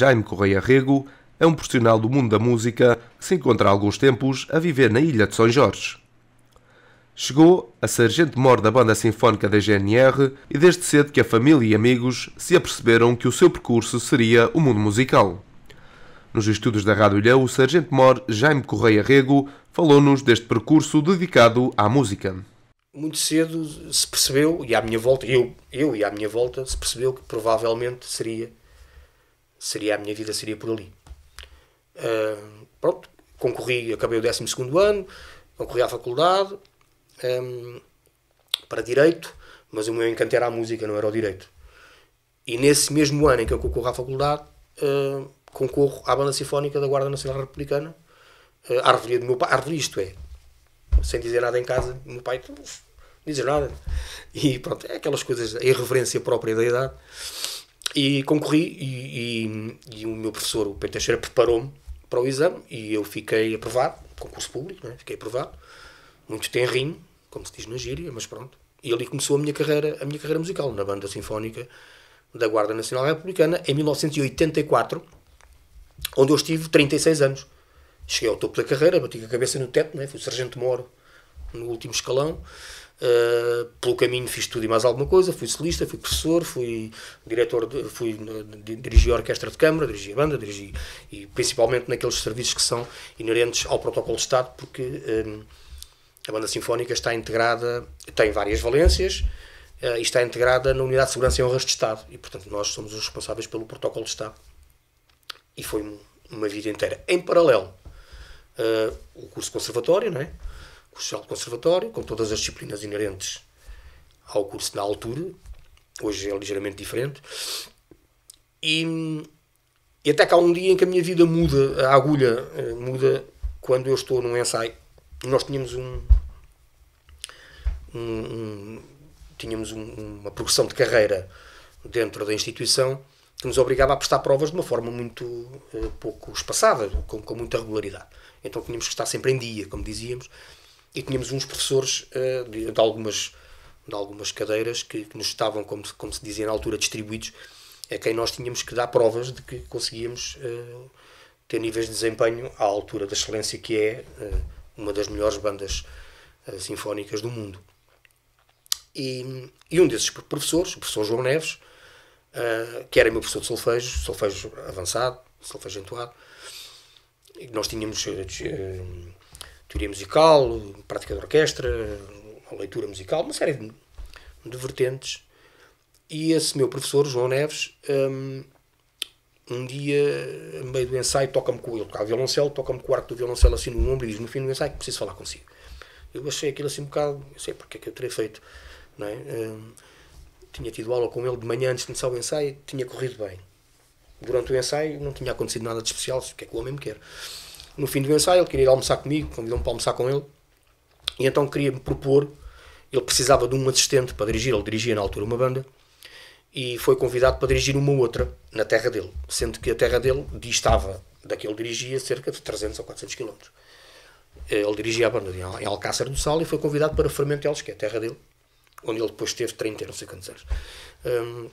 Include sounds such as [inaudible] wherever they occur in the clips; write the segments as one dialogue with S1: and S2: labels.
S1: Jaime Correia Rego, é um profissional do mundo da música que se encontra há alguns tempos a viver na ilha de São Jorge. Chegou a sargento-mor da banda sinfónica da GNR e desde cedo que a família e amigos se aperceberam que o seu percurso seria o mundo musical. Nos estudos da Rádio Ilhão, o sargento-mor Jaime Correia Rego falou-nos deste percurso dedicado à música.
S2: Muito cedo se percebeu, e à minha volta, eu, eu e à minha volta, se percebeu que provavelmente seria seria a minha vida seria por ali. Uh, pronto, concorri, acabei o 12 ano, concorri à faculdade um, para Direito, mas o meu encanto era a música, não era o Direito. E nesse mesmo ano em que eu concorro à faculdade, uh, concorro à Banda Sinfónica da Guarda Nacional Republicana, uh, à revelia do meu pai, à revelia, isto é, sem dizer nada em casa, meu pai não diz nada. E pronto, é aquelas coisas, a irreverência própria da idade. E concorri e, e, e o meu professor, o Pedro Teixeira, preparou-me para o exame e eu fiquei aprovado, concurso público, né? fiquei aprovado, muito tenrinho, como se diz na gíria, mas pronto. E ali começou a minha carreira, a minha carreira musical, na banda sinfónica da Guarda Nacional Republicana, em 1984, onde eu estive 36 anos. Cheguei ao topo da carreira, bati a cabeça no teto, né? fui sargento moro no último escalão, eh, pelo caminho fiz tudo e mais alguma coisa, fui solista, fui professor, fui diretor, de, fui eh, dirigi a orquestra de câmara, dirigi a banda, dirigi e principalmente naqueles serviços que são inerentes ao protocolo de Estado, porque eh, a banda sinfónica está integrada, tem várias valências uh, e está integrada na unidade de segurança e honras de Estado e portanto nós somos os responsáveis pelo protocolo de Estado e foi uma vida inteira em paralelo uh, o curso conservatório, não é? o social de conservatório, com todas as disciplinas inerentes ao curso na altura, hoje é ligeiramente diferente. E, e até que há um dia em que a minha vida muda, a agulha eh, muda, quando eu estou num ensaio. Nós tínhamos um. um, um tínhamos um, uma progressão de carreira dentro da instituição que nos obrigava a prestar provas de uma forma muito uh, pouco espaçada, com, com muita regularidade. Então tínhamos que estar sempre em dia, como dizíamos, e tínhamos uns professores uh, de, de, algumas, de algumas cadeiras que, que, nos estavam, como, como se dizia na altura, distribuídos, a quem nós tínhamos que dar provas de que conseguíamos uh, ter níveis de desempenho à altura da excelência que é uh, uma das melhores bandas sinfónicas do mundo. E, e, um desses professores, o professor João Neves, que era meu professor de solfejo, solfejo avançado, solfejo entoado, nós tínhamos teoria musical, prática de orquestra, leitura musical, uma série de, de vertentes. E esse meu professor, João Neves, hum, um, dia, no meio do ensaio, toca-me com ele, toca violoncelo, toca-me com o arco do violoncelo assim no ombro e diz no fim do ensaio que preciso falar consigo. Eu achei aquilo assim um bocado, não sei porque é que eu terei feito, não é? Um, tinha tido aula com ele de manhã antes de começar o ensaio, tinha corrido bem. Durante o ensaio não tinha acontecido nada de especial, o que é que o homem me quer no fim do ensaio, ele queria ir almoçar comigo, convidou-me para almoçar com ele, e então queria-me propor, ele precisava de um assistente para dirigir, ele dirigia na altura uma banda, e foi convidado para dirigir uma outra na terra dele, sendo que a terra dele distava daquele que dirigia cerca de 300 ou 400 quilómetros. Eh, ele dirigia a banda em Alcácer do Sal e foi convidado para Fermentelos, que é a terra dele, onde ele depois teve 30 não sei quantos anos. Um,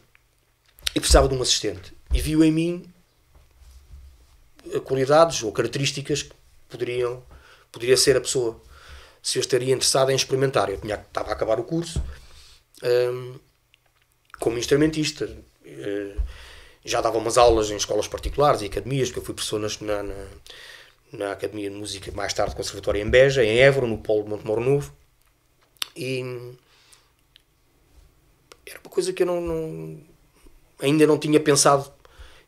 S2: e precisava de um assistente. E viu em mim eh, qualidades ou características que poderiam, poderia ser a pessoa. Se eu estaria interessado em experimentar, eu tinha, estava a acabar o curso um, ehm, como instrumentista. Eh, já dava umas aulas em escolas particulares e academias, porque eu fui professor na, na, na Academia de Música, mais tarde Conservatório em Beja, em Évora, no Polo de Montemor Novo. E era uma coisa que eu não, não, ainda não tinha pensado.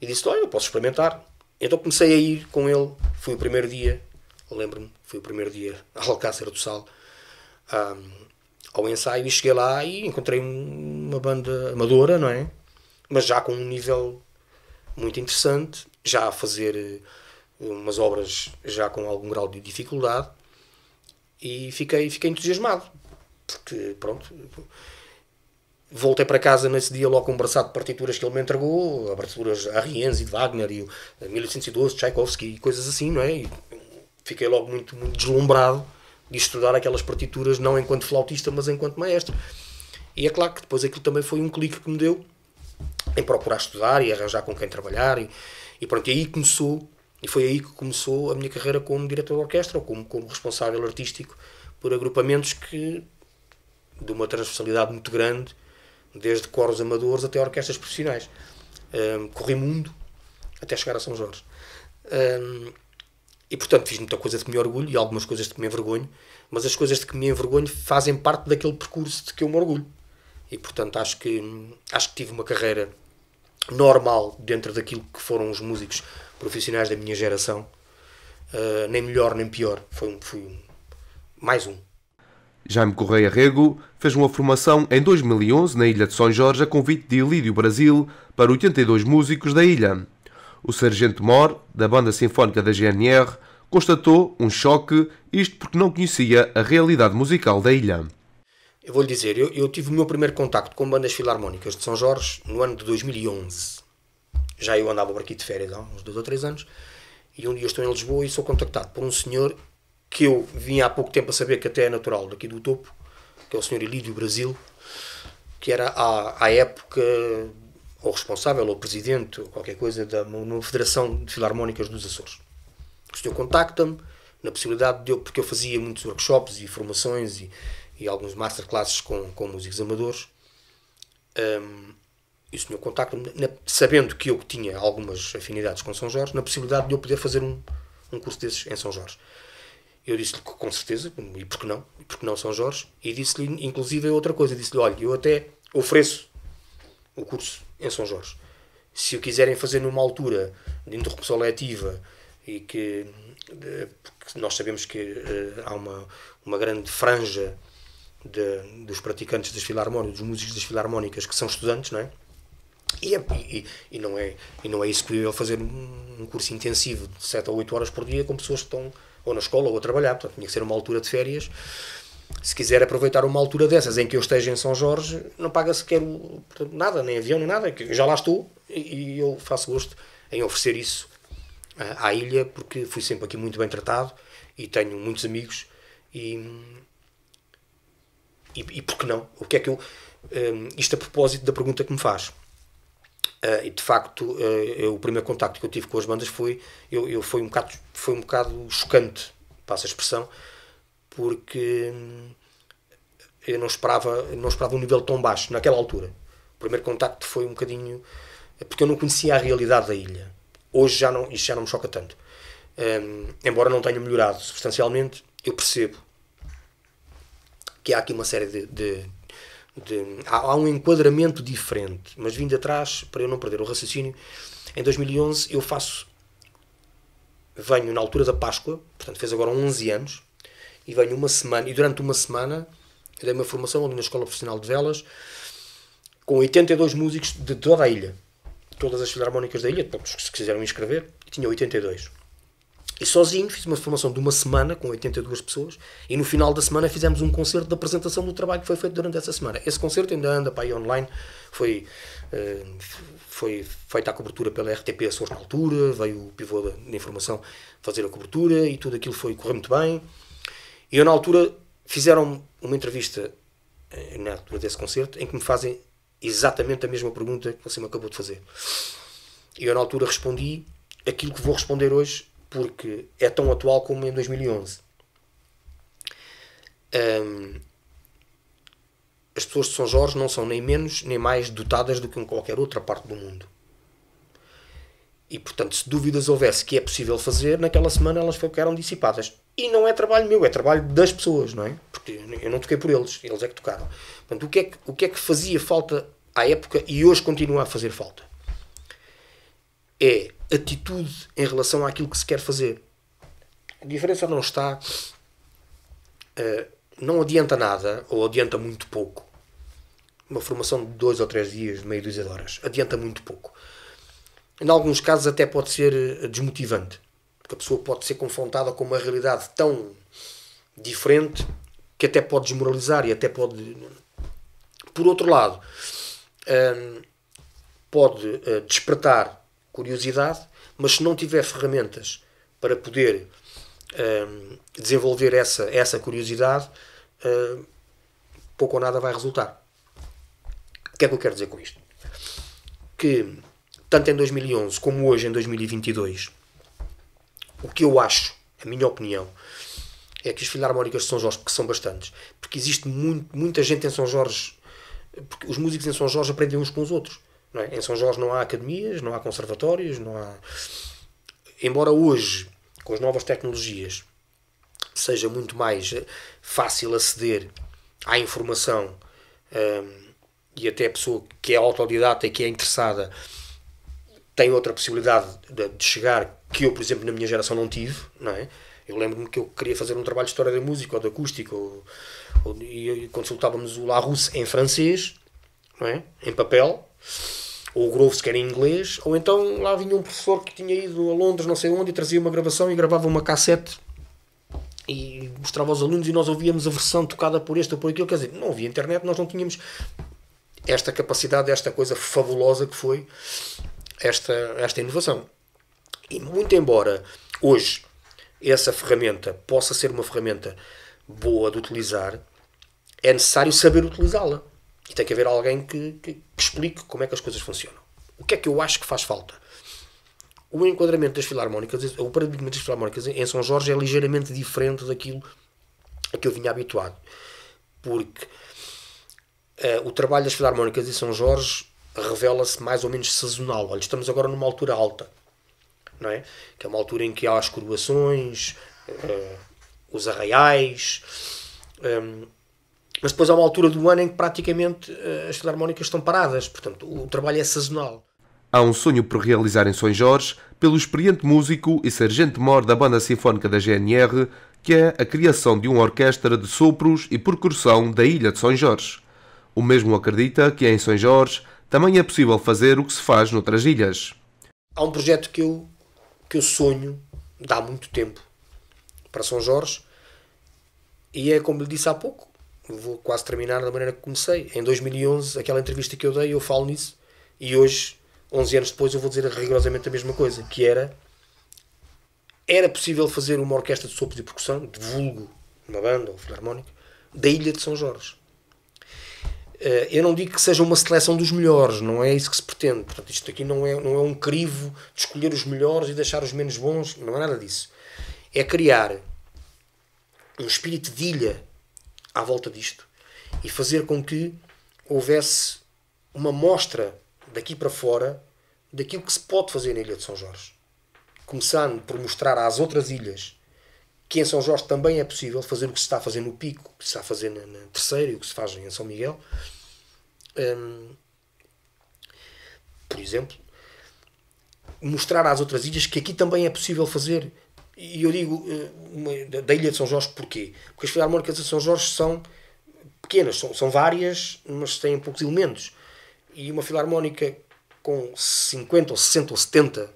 S2: E disse: Olha, eu posso experimentar. Então comecei a ir com ele, foi o primeiro dia, lembro-me, foi o primeiro dia ao Alcácer do Sal, um, ao ensaio, e cheguei lá e encontrei uma banda amadora, não é? Mas já com um nível muito interessante, já a fazer eh, umas obras já com algum grau de dificuldade, e fiquei, fiquei entusiasmado, porque pronto Voltei para casa nesse dia logo com um braçado de partituras que ele me entregou, aberturas de Wagner e 1812, eh, Tchaikovsky e coisas assim, não é? E fiquei logo muito, muito deslumbrado de estudar aquelas partituras, não enquanto flautista, mas enquanto maestro. E é claro que depois aquilo também foi um clique que me deu em procurar estudar e arranjar com quem trabalhar. E, e pronto, e aí começou, e foi aí que começou a minha carreira como diretor de orquestra ou como, como responsável artístico por agrupamentos que, de uma transversalidade muito grande, desde coros amadores até orquestras profissionais. Um, corri mundo até chegar a São Jorge. Um, e portanto fiz muita coisa de que me orgulho e algumas coisas de que me envergonho, mas as coisas de que me envergonho fazem parte daquele percurso de que eu me orgulho. E portanto acho que, acho que tive uma carreira normal dentro daquilo que foram os músicos profissionais da minha geração, uh, nem melhor nem pior. Foi um, fui um, mais um.
S1: Jaime Correia Rego fez uma formação em 2011 na Ilha de São Jorge a convite de Ilídio Brasil para 82 músicos da ilha. O Sargento Mor, da Banda Sinfónica da GNR, constatou um choque, isto porque não conhecia a realidade musical da ilha.
S2: Eu vou lhe dizer, eu, eu tive o meu primeiro contacto com bandas filarmónicas de São Jorge no ano de 2011. Já eu andava por aqui de férias há uns dois ou três anos, e um dia estou em Lisboa e sou contactado por um senhor que eu vim há pouco tempo a saber que até é natural daqui do topo, que é o Sr. Elídio Brasil, que era à, à época o responsável, ou presidente, ou qualquer coisa, da uma Federação de Filarmónicas dos Açores. O senhor contacta-me, na possibilidade de eu, porque eu fazia muitos workshops e formações e, e alguns masterclasses com, com músicos amadores, um, e o senhor contacta-me, sabendo que eu tinha algumas afinidades com São Jorge, na possibilidade de eu poder fazer um, um curso desses em São Jorge. Eu disse-lhe com certeza, e porque não? E porque não São Jorge? E disse-lhe, inclusive, outra coisa: disse-lhe, olha, eu até ofereço o curso em São Jorge. Se o quiserem fazer numa altura de interrupção letiva e que porque nós sabemos que eh, há uma, uma grande franja de, dos praticantes das filarmónicas, dos músicos das filarmónicas que são estudantes, não é? E, é, e, e, não, é, e não é isso que eu fazer um curso intensivo de 7 a 8 horas por dia com pessoas que estão ou na escola, ou a trabalhar, portanto tinha que ser uma altura de férias. Se quiser aproveitar uma altura dessas em que eu esteja em São Jorge, não paga sequer portanto, nada, nem avião, nem nada, eu já lá estou e, eu faço gosto em oferecer isso ah, à, ilha, porque fui sempre aqui muito bem tratado e tenho muitos amigos e, e, e por que não? O que é que eu. Um, ah, isto a propósito da pergunta que me faz. Ah, e de facto, ah, eu, o primeiro contacto que eu tive com as bandas foi, eu, eu foi, um bocado, foi um bocado chocante, passa a expressão, porque hum, eu não esperava, não esperava um nível tão baixo naquela altura. O primeiro contacto foi um bocadinho. porque eu não conhecia a realidade da ilha. Hoje já não, isto já não me choca tanto. Um, embora não tenha melhorado substancialmente, eu percebo que há aqui uma série de, de, de, há, há, um enquadramento diferente, mas vindo atrás, para eu não perder o raciocínio, em 2011 eu faço, venho na altura da Páscoa, portanto fez agora 11 anos, e venho uma semana, e durante uma semana eu dei uma formação ali na Escola Profissional de Velas, com 82 músicos de toda a ilha, todas as filarmónicas da ilha, todos que se quiseram inscrever, e tinha 82. E sozinho fiz uma formação de uma semana com 82 pessoas e no final da semana fizemos um concerto de apresentação do trabalho que foi feito durante essa semana. Esse concerto ainda anda para aí online, foi, eh, foi feita a cobertura pela RTP Açores na altura, veio o pivô da informação fazer a cobertura e tudo aquilo foi correr muito bem. E eu na altura fizeram uma entrevista eh, na altura desse concerto em que me fazem exatamente a mesma pergunta que você me acabou de fazer. E eu na altura respondi aquilo que vou responder hoje porque é tão atual como em 2011. Um, as pessoas de São Jorge não são nem menos nem mais dotadas do que em qualquer outra parte do mundo. E portanto, se dúvidas houvesse que é possível fazer, naquela semana elas ficaram dissipadas. E não é trabalho meu, é trabalho das pessoas, não é? Porque eu não toquei por eles, eles é que tocaram. Portanto, o que é que, o que, é que fazia falta à época e hoje continua a fazer falta? é atitude em relação àquilo que se quer fazer. A diferença não está. Uh, não adianta nada, ou adianta muito pouco. Uma formação de dois ou três dias, de meia dúzia de horas, adianta muito pouco. Em alguns casos, até pode ser eh, desmotivante, porque a pessoa pode ser confrontada com uma realidade tão diferente que até pode desmoralizar e até pode. Por outro lado, ehm, pode eh, despertar curiosidade, mas se não tiver ferramentas para poder hum, desenvolver essa, essa curiosidade, hum, pouco ou nada vai resultar. O que é que eu quero dizer com isto? Que tanto em 2011 como hoje em 2022, o que eu acho, a minha opinião, é que os filarmónicas de São Jorge, porque são bastantes, porque existe muito, muita gente em São Jorge, porque os músicos em São Jorge aprendem uns com os outros. É? Em São Jorge não há academias, não há conservatórios, não há. Embora hoje, com as novas tecnologias, seja muito mais eh, fácil aceder à informação ehm, e até a pessoa que é autodidata e que é interessada tem outra possibilidade de, de chegar que eu, por exemplo, na minha geração não tive, não é? Eu lembro-me que eu queria fazer um trabalho de história da música ou de acústica ou, ou, e consultávamos o La Russe em francês, não é? em papel, ou o Groves, que era em inglês, ou então lá vinha um professor que tinha ido a Londres, não sei onde, e trazia uma gravação e gravava uma cassete e mostrava aos alunos e nós ouvíamos a versão tocada por este ou por aquilo, quer dizer, não havia internet, nós não tínhamos esta capacidade, esta coisa fabulosa que foi esta, esta inovação. E muito embora hoje essa ferramenta possa ser uma ferramenta boa de utilizar, é necessário saber utilizá-la. E tem que haver alguém que, que, que explique como é que as coisas funcionam. O que é que eu acho que faz falta? O enquadramento das filarmónicas, o paradigma das filarmónicas em São Jorge é ligeiramente diferente daquilo a que eu vinha habituado. Porque uh, o trabalho das filarmónicas em São Jorge revela-se mais ou menos sazonal. Olha, estamos agora numa altura alta, não é? Que é uma altura em que há as coroações, uh, os arraiais, um, ehm, mas depois há uma altura do ano em que praticamente eh, as filarmónicas estão paradas, portanto o trabalho é sazonal.
S1: Há um sonho por realizar em São Jorge pelo experiente músico e sargento-mor da Banda Sinfónica da GNR, que é a criação de uma orquestra de sopros e percussão da Ilha de São Jorge. O mesmo acredita que em São Jorge também é possível fazer o que se faz noutras ilhas.
S2: Há um projeto que eu, que eu sonho dá muito tempo para São Jorge e é como lhe disse há pouco, vou quase terminar da maneira que comecei. Em 2011, aquela entrevista que eu dei, eu falo nisso. E hoje, 11 anos depois, eu vou dizer rigorosamente a mesma coisa, que era era possível fazer uma orquestra de sopro e percussão, de vulgo, uma banda ou filarmónica, da Ilha de São Jorge. Eh, eu não digo que seja uma seleção dos melhores, não é isso que se pretende. Portanto, isto aqui não é, não é um crivo de escolher os melhores e deixar os menos bons, não é nada disso. É criar um espírito de ilha à volta disto e fazer com que houvesse uma mostra daqui para fora daquilo que se pode fazer na Ilha de São Jorge. Começando por mostrar às outras ilhas que em São Jorge também é possível fazer o que se está a fazer no Pico, o que se está a fazer na, na Terceira e o que se faz em São Miguel. Hum, por exemplo, mostrar às outras ilhas que aqui também é possível fazer e eu digo eh, da Ilha de São Jorge porquê? Porque as Filarmónicas de São Jorge são pequenas, são, são várias, mas têm poucos elementos. E uma Filarmónica com 50 ou 60 ou 70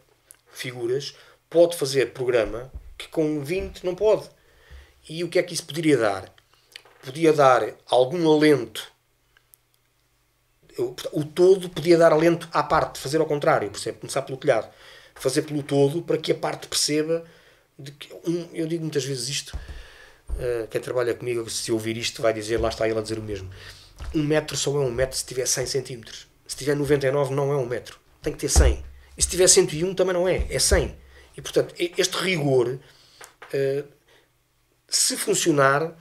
S2: figuras pode fazer programa que com 20 não pode. E o que é que isso poderia dar? Podia dar algum alento. O todo podia dar alento à parte, fazer ao contrário, por exemplo Começar pelo telhado. Fazer pelo todo para que a parte perceba de que, um, eu digo muitas vezes isto, uh, quem trabalha comigo, se ouvir isto, vai dizer, lá está ele a dizer o mesmo. Um metro só é um metro se tiver 100 centímetros. Se tiver 99, não é um metro. Tem que ter 100. E se tiver 101, também não é. É 100. E, portanto, este rigor, uh, se funcionar,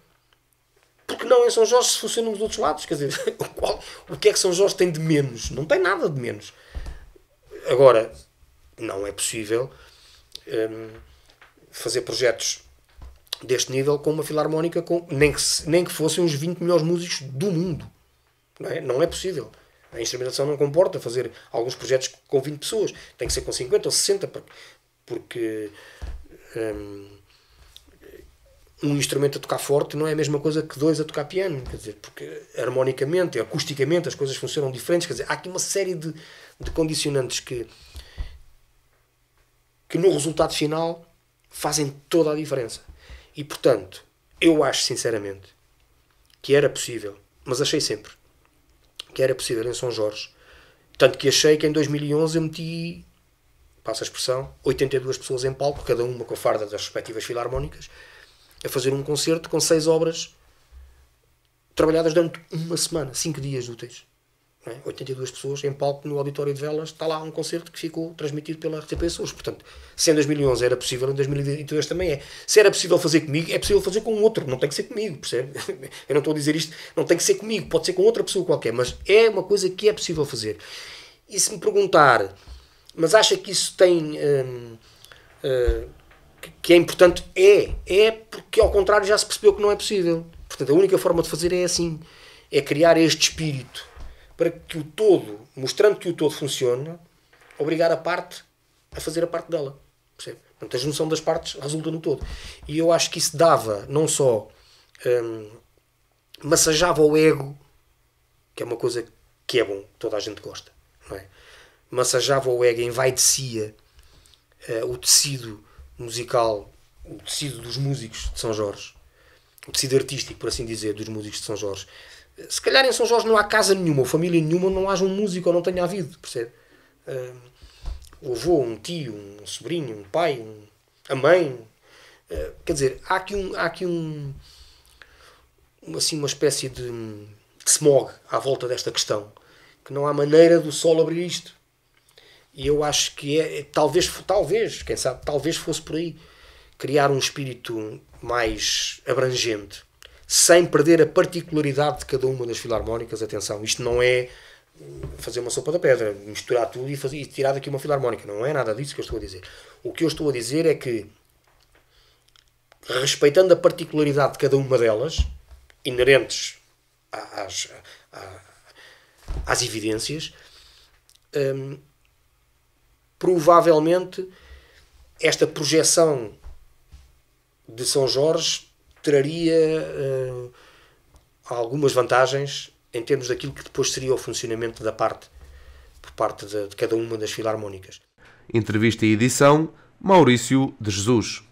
S2: porque não em é São Jorge se funciona nos outros lados? Quer dizer, [laughs] qual, o que é que São Jorge tem de menos? Não tem nada de menos. Agora, não é possível. Um, eh, fazer projetos deste nível com uma filarmónica, com, nem, que, nem que fossem os 20 melhores músicos do mundo. Não é, não é possível. A instrumentação não comporta fazer alguns projetos com 20 pessoas. Tem que ser com 50 ou 60, porque, porque um, um instrumento a tocar forte não é a mesma coisa que dois a tocar piano, quer dizer, porque harmonicamente, acusticamente as coisas funcionam diferentes, quer dizer, há aqui uma série de, de condicionantes que, que no resultado final fazem toda a diferença. E portanto, eu acho sinceramente que era possível, mas achei sempre que era possível em São Jorge. Tanto que achei que em 2011 eu meti, passa a expressão, 82 pessoas em palco, cada uma com a farda das respectivas filarmónicas, a fazer um concerto com seis obras trabalhadas durante uma semana, cinco dias úteis é? 82 pessoas em palco no auditório de Velas, está lá um concerto que ficou transmitido pela RTP Sul. Portanto, se em 2011 era possível, em 2022 também é. Se era possível fazer comigo, é possível fazer com outro, não tem que ser comigo, percebe? [laughs] Eu não estou a dizer isto, não tem que ser comigo, pode ser com outra pessoa qualquer, mas é uma coisa que é possível fazer. E se me perguntar, mas acha que isso tem. Hum, hum que é importante? É, é porque ao contrário já se percebeu que não é possível. Portanto, a única forma de fazer é assim: é criar este espírito para que o todo, mostrando que o todo funciona, obrigar a parte a fazer a parte dela. Percebe? Portanto, a junção das partes resulta no todo. E eu acho que isso dava, não só hum, massageava o ego, que é uma coisa que é bom, toda a gente gosta, não é? Massageava o ego, envaidecia uh, o tecido musical, o tecido dos músicos de São Jorge, o tecido artístico, por assim dizer, dos músicos de São Jorge. Se calhar em São Jorge não há casa nenhuma, ou família nenhuma, não haja um músico ou não tenha havido, percebe? Ah, um, o avô, um tio, um sobrinho, um pai, um, a mãe. Uh, quer dizer, há aqui um. Há aqui um assim, uma espécie de, de smog à volta desta questão, que não há maneira do sol abrir isto. E eu acho que é, é talvez, talvez, quem sabe, talvez fosse por aí criar um espírito mais abrangente sem perder a particularidade de cada uma das filarmónicas. Atenção, isto não é fazer uma sopa da pedra, misturar tudo e, fazer, e tirar daqui uma filarmónica. Não é nada disso que eu estou a dizer. O que eu estou a dizer é que, respeitando a particularidade de cada uma delas, inerentes às, às, às evidências, hum, provavelmente esta projeção de São Jorge traria uh, algumas vantagens em termos daquilo que depois seria o funcionamento da parte, por parte de, de cada uma das filarmónicas.
S1: Entrevista e edição, Maurício de Jesus.